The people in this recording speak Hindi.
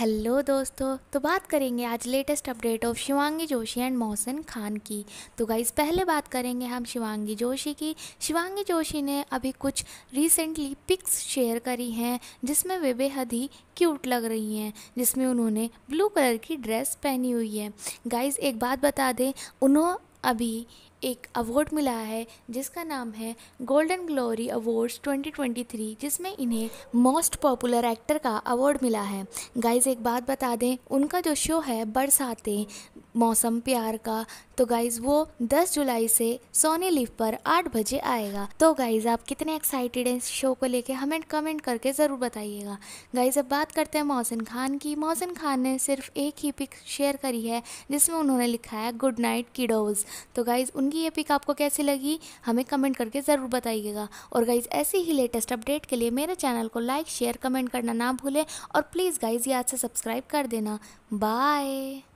हेलो दोस्तों तो बात करेंगे आज latest update of Shivangi Joshi and Mohsin Khan की तो गाइज़ पहले बात करेंगे हम शिवांगी जोशी की शिवांगी जोशी ने अभी कुछ रिसेंटली पिक्स शेयर करी हैं जिसमें वे बेहद ही क्यूट लग रही हैं जिसमें उन्होंने ब्लू कलर की ड्रेस पहनी हुई है गाइज़ एक बात बता दें उन्होंने अभी एक अवार्ड मिला है जिसका नाम है गोल्डन ग्लोरी अवार्ड्स 2023 जिसमें इन्हें मोस्ट पॉपुलर एक्टर का अवार्ड मिला है गाइज एक बात बता दें उनका जो शो है बरसातें मौसम प्यार का तो गाइज वो 10 जुलाई से सोनी लिव पर 8 बजे आएगा तो गाइज आप कितने एक्साइटेड हैं इस शो को लेके हमें कमेंट करके ज़रूर बताइएगा गाइज अब बात करते हैं मोहसिन खान की मोहसिन खान ने सिर्फ एक ही पिक शेयर करी है जिसमें उन्होंने लिखा है गुड नाइट किडोज तो गाइज उन बताएंगी ये पिक आपको कैसी लगी हमें कमेंट करके ज़रूर बताइएगा और गाइज़ ऐसी ही लेटेस्ट अपडेट के लिए मेरे चैनल को लाइक शेयर कमेंट करना ना भूलें और प्लीज़ गाइज़ याद से सब्सक्राइब कर देना बाय